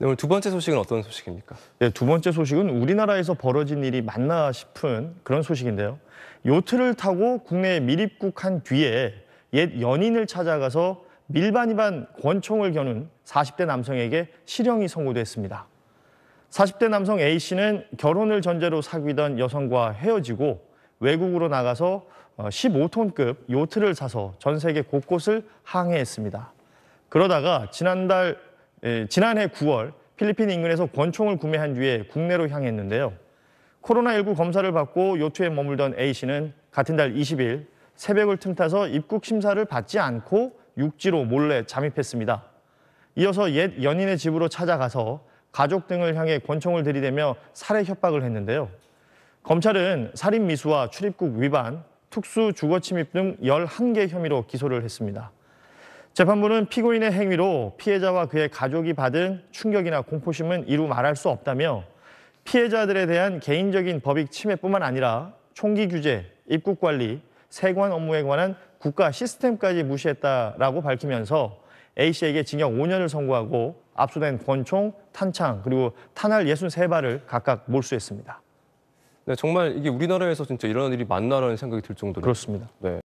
네, 오늘 두 번째 소식은 어떤 소식입니까? 네, 두 번째 소식은 우리나라에서 벌어진 일이 맞나 싶은 그런 소식인데요. 요트를 타고 국내에 밀입국한 뒤에 옛 연인을 찾아가서 밀반입한 권총을 겨눈 40대 남성에게 실형이 선고됐습니다. 40대 남성 A씨는 결혼을 전제로 사귀던 여성과 헤어지고 외국으로 나가서 15톤급 어, 요트를 사서 전 세계 곳곳을 항해했습니다. 그러다가 지난달 예, 지난해 9월 필리핀 인근에서 권총을 구매한 뒤에 국내로 향했는데요. 코로나19 검사를 받고 요트에 머물던 A씨는 같은 달 20일 새벽을 틈타서 입국 심사를 받지 않고 육지로 몰래 잠입했습니다. 이어서 옛 연인의 집으로 찾아가서 가족 등을 향해 권총을 들이대며 살해 협박을 했는데요. 검찰은 살인 미수와 출입국 위반, 특수 주거 침입 등 11개 혐의로 기소를 했습니다. 재판부는 피고인의 행위로 피해자와 그의 가족이 받은 충격이나 공포심은 이루 말할 수 없다며 피해자들에 대한 개인적인 법익 침해뿐만 아니라 총기 규제, 입국 관리, 세관 업무에 관한 국가 시스템까지 무시했다라고 밝히면서 A씨에게 징역 5년을 선고하고 압수된 권총, 탄창 그리고 탄알 63발을 각각 몰수했습니다. 네, 정말 이게 우리나라에서 진짜 이런 일이 많나라는 생각이 들 정도로 그렇습니다. 네.